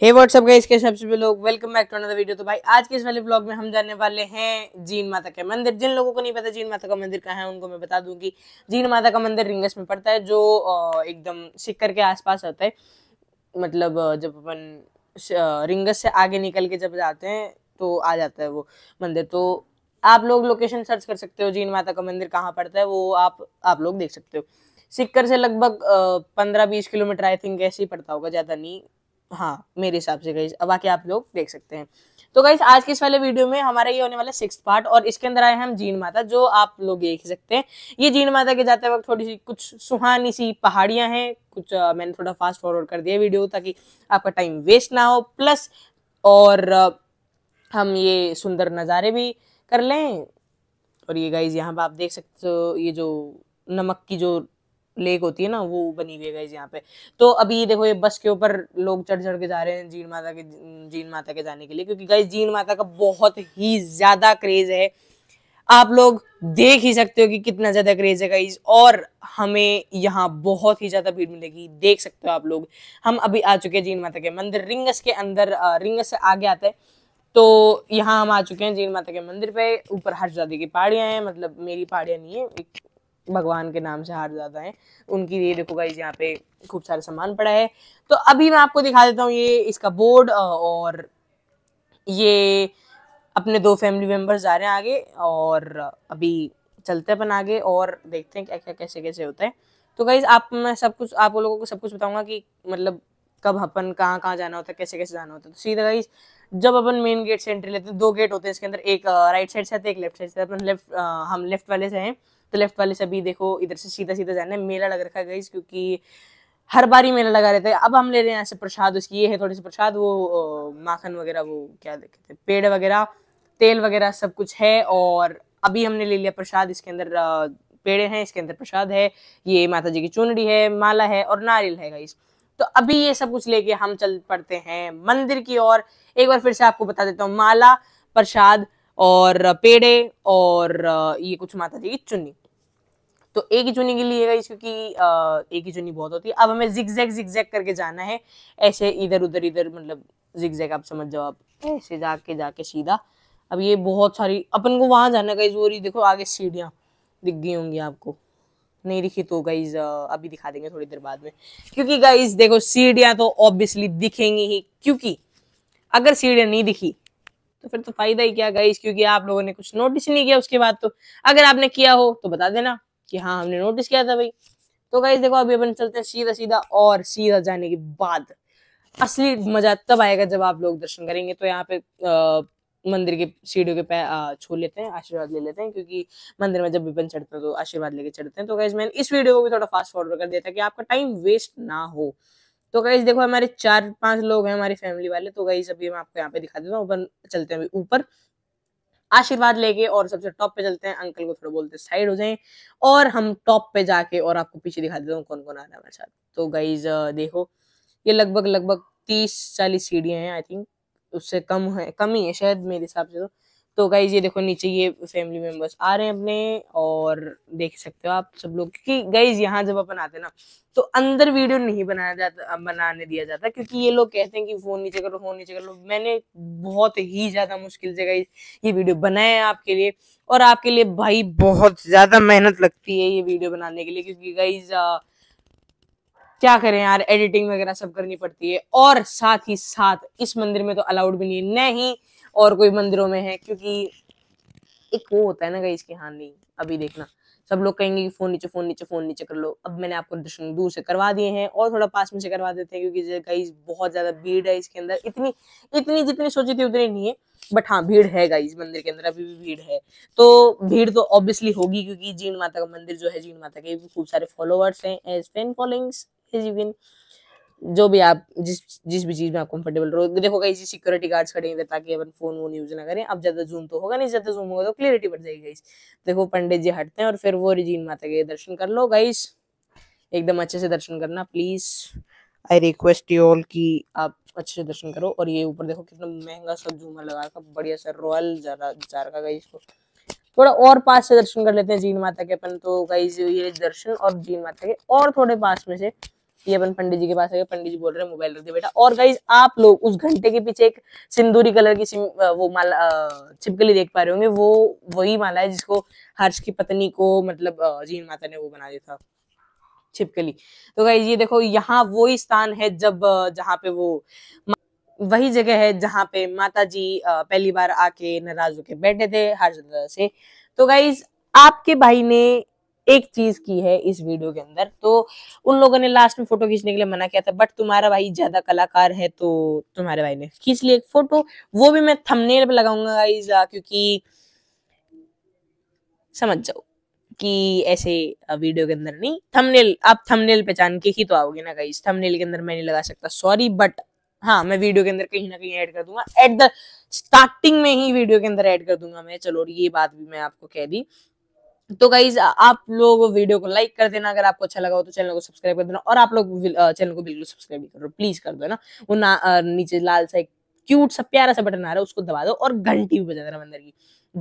हे WhatsApp guys के सबसे पहले लोग welcome back to another video तो भाई आज के इस वाले ब्लॉग में हम जाने वाले हैं जीन माता के मंदिर जिन लोगों को नहीं पता जीन माता का मंदिर कहाँ है उनको मैं बता दूं कि जीन माता का मंदिर रिंगस में पड़ता है जो एकदम सिक्कर के आसपास होता है मतलब जब अपन रिंगस से आगे निकल के जब जाते हैं तो आ जाता है वो मंदिर तो आप लोग लोकेशन सर्च कर सकते हो जीन माता का मंदिर कहाँ पड़ता है वो आप आप लोग देख सकते हो सिक्कर से लगभग पंद्रह बीस किलोमीटर आई थिंक ऐसे ही पड़ता होगा ज़्यादा नहीं हाँ मेरे हिसाब से गाइज बाकी आप लोग देख सकते हैं तो गाइज आज के इस वाले वीडियो में हमारा ये होने वाला सिक्स पार्ट और इसके अंदर आए हम जीन माता जो आप लोग देख सकते हैं ये जीन माता के जाते वक्त थोड़ी सी कुछ सुहानी सी पहाड़ियां हैं कुछ आ, मैंने थोड़ा फास्ट फॉरवर्ड कर दिया वीडियो ताकि आपका टाइम वेस्ट ना हो प्लस और आ, हम ये सुंदर नज़ारे भी कर लें और ये गाइज यहाँ पर आप देख सकते हो ये जो नमक की जो लेक होती है ना वो बनी हुई है यहाँ पे तो अभी देखो ये बस के ऊपर लोग चढ़ चढ़ के जा रहे हैं जीन माता के जीन माता के जाने के लिए क्योंकि गाइज जीन माता का बहुत ही ज्यादा क्रेज है आप लोग देख ही सकते हो कि कितना ज्यादा क्रेज है गाइज और हमें यहाँ बहुत ही ज्यादा भीड़ मिलेगी देख सकते हो आप लोग हम अभी आ चुके हैं जीन माता के मंदिर रिंगस के अंदर रिंगस से आगे आते हैं तो यहाँ हम आ चुके हैं जीन माता के मंदिर पे ऊपर हर जादी की पहाड़ियाँ हैं मतलब मेरी पहाड़ियाँ नहीं है एक भगवान के नाम से हार जाता है उनकी लिए देखो गाइज यहाँ पे खूब सारा सामान पड़ा है तो अभी मैं आपको दिखा देता हूँ ये इसका बोर्ड और ये अपने दो फैमिली मेम्बर्स जा रहे हैं आगे और अभी चलते अपन आगे और देखते हैं क्या क्या कैसे कैसे होता है तो गाइज आप मैं सब कुछ आप लोगों को सब कुछ बताऊंगा कि मतलब कब अपन कहाँ कहाँ जाना होता है कैसे कैसे जाना होता है तो सीधा गाइस जब अपन मेन गेट से एंट्री लेते हैं दो गेट होते हैं इसके अंदर एक राइट साइड से आते हैं एक लेफ्ट साइड से अपन लेफ्ट हम लेफ्ट वाले से हैं तो लेफ्ट वाले से अभी देखो इधर से सीधा सीधा जाना है मेला लग रखा है गाइस क्योंकि हर बार ही मेला लगा रहता है अब हम ले रहे हैं ऐसे प्रसाद उसकी ये है थोड़ी सी प्रसाद वो माखन वगैरह वो क्या देखते हैं पेड़ वगैरह तेल वगैरह सब कुछ है और अभी हमने ले लिया प्रसाद इसके अंदर पेड़े हैं इसके अंदर प्रसाद है ये माता जी की चुनरी है माला है और नारियल है गाइस तो अभी ये सब कुछ लेके हम चल पड़ते हैं मंदिर की ओर एक बार फिर से आपको बता देता हूँ माला प्रसाद और पेड़े और ये कुछ माता जी की चुन्नी तो एक ही चुनी के लिए गई क्योंकि एक ही चुन्नी बहुत होती है अब हमें जिग जैग करके जाना है ऐसे इधर उधर इधर मतलब जिग आप समझ जाओ आप ऐसे जाके जाके सीधा अब ये बहुत सारी अपन को वहां जाना गई जो देखो आगे सीढ़ियाँ दिख गई होंगी आपको नहीं दिखी तो गाइज अभी दिखा देंगे थोड़ी देर बाद में क्योंकि गाइज देखो सीढ़ियां तो ऑब्वियसली दिखेंगी ही क्योंकि अगर सीढ़ियां नहीं दिखी तो फिर तो फायदा ही क्या गाइज क्योंकि आप लोगों ने कुछ नोटिस नहीं किया उसके बाद तो अगर आपने किया हो तो बता देना कि हाँ हमने नोटिस किया था भाई तो गाइज देखो अभी अपन चलते हैं सीधा सीधा और सीधा जाने के बाद असली मजा तब आएगा जब आप लोग दर्शन करेंगे तो यहाँ पे मंदिर के सीढ़ियों के पैर छू लेते हैं आशीर्वाद ले लेते हैं क्योंकि मंदिर में जब विपन चढ़ते हैं तो आशीर्वाद लेके चढ़ते हैं तो गाइज मैंने इस वीडियो को भी थोड़ा फास्ट फॉरवर्ड कर दिया था कि आपका टाइम वेस्ट ना हो तो गाइज देखो हमारे चार पांच लोग हैं हमारी फैमिली वाले तो गाइज अभी हम आपको यहाँ पे दिखा देता हूँ ऊपर चलते हैं ऊपर आशीर्वाद लेके और सबसे टॉप पे चलते हैं अंकल को थोड़ा बोलते साइड हो जाएं और हम टॉप पे जाके और आपको पीछे दिखा देते हैं कौन कौन आ रहा है हमारे साथ तो गाइज देखो ये लगभग लगभग तीस चालीस सीढ़ियां हैं आई थिंक उससे कम है कम ही है शायद मेरे हिसाब से तो तो गाइज ये देखो नीचे ये फैमिली मेम्बर्स आ रहे हैं अपने और देख सकते हो आप सब लोग क्योंकि गाइज यहाँ जब अपन आते ना तो अंदर वीडियो नहीं बनाया जाता बनाने दिया जाता क्योंकि ये लोग कहते हैं कि फोन नीचे करो फोन नीचे करो मैंने बहुत ही ज्यादा मुश्किल से गाइज ये वीडियो बनाया है आपके लिए और आपके लिए भाई बहुत ज्यादा मेहनत लगती है ये वीडियो बनाने के लिए क्योंकि गाइज क्या करें यार एडिटिंग वगैरह सब करनी पड़ती है और साथ ही साथ इस मंदिर में तो अलाउड भी नहीं है नहीं और कोई मंदिरों में है क्योंकि एक वो होता है ना गई इसकी हाँ नहीं अभी देखना सब लोग कहेंगे कि फोन नीचे फोन नीचे फोन नीचे कर लो अब मैंने आपको दर्शन दूर से करवा दिए हैं और थोड़ा पास में से करवा देते हैं क्योंकि गाइज बहुत ज्यादा भीड़ है इसके अंदर इतनी इतनी जितनी सोची थी उतनी नहीं है बट हाँ भीड़ है गाइज मंदिर के अंदर अभी भी भीड़ है तो भीड़ तो ऑब्वियसली होगी क्योंकि जीन माता का मंदिर जो है जीन माता के खूब सारे फॉलोअर्स हैं as fan followings as you can जो भी आप जिस जिस भी चीज़ में आप कंफर्टेबल रहो देखो कहीं सिक्योरिटी गार्ड्स खड़े हैं ताकि अपन फोन वोन यूज ना करें अब ज़्यादा जूम तो होगा नहीं ज़्यादा जूम होगा तो क्लियरिटी बढ़ जाएगी गाइस देखो पंडित जी हटते हैं और फिर वो रिजीन माता के दर्शन कर लो गाइस एकदम अच्छे से दर्शन करना please I request you all की आप अच्छे से दर्शन करो और ये ऊपर देखो कितना महंगा सा झूमर लगा रखा बढ़िया सा रॉयल जा रहा गाइस को थोड़ा और पास से दर्शन कर लेते हैं जीन माता के अपन तो गाइस ये दर्शन और जीन माता के और थोड़े पास में से ये अपन पंडित जी के पास आगे पंडित जी बोल रहे मोबाइल रख दे बेटा और गाइज आप लोग उस घंटे के पीछे एक सिंदूरी कलर की वो माला छिपकली देख पा रहे होंगे वो वही माला है जिसको हर्ष की पत्नी को मतलब जीन माता ने वो बना दिया था छिपकली तो गाइज ये देखो यहाँ वो ही स्थान है जब जहाँ पे वो वही जगह है जहाँ पे माता जी पहली बार आके नाराज होके बैठे थे हर्ष से तो गाइज आपके भाई ने एक चीज की है इस वीडियो के अंदर तो उन लोगों ने लास्ट में फोटो खींचने के लिए मना किया था बट तुम्हारा भाई ज्यादा कलाकार है तो तुम्हारे भाई ने खींच लिया एक फोटो वो भी मैं थंबनेल पे लगाऊंगा गाइज क्योंकि समझ जाओ कि ऐसे वीडियो के अंदर नहीं थंबनेल आप थंबनेल पहचान के ही तो आओगे ना गाइज थंबनेल के अंदर मैं नहीं लगा सकता सॉरी बट हाँ मैं वीडियो के अंदर कहीं ना कहीं ऐड कर दूंगा एट द स्टार्टिंग में ही वीडियो के अंदर ऐड कर दूंगा मैं चलो ये बात भी मैं आपको कह दी तो गाइज आप लोग वीडियो को लाइक कर देना अगर आपको अच्छा लगा हो तो चैनल को सब्सक्राइब कर देना और आप लोग चैनल को बिल्कुल सब्सक्राइब करो प्लीज कर दो ना वो ना नीचे लाल सा एक क्यूट सा प्यारा सा बटन आ रहा है उसको दबा दो और घंटी भी बजा देना मंदिर की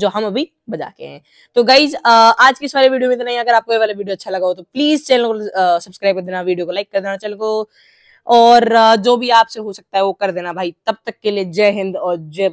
जो हम अभी बजा के हैं तो गाइज आज की इस वाले वीडियो में इतना ही अगर आपको ये वाला वीडियो अच्छा लगा हो तो प्लीज चैनल को सब्सक्राइब कर देना वीडियो को लाइक कर देना चैनल को और जो भी आपसे हो सकता है वो कर देना भाई तब तक के लिए जय हिंद और जय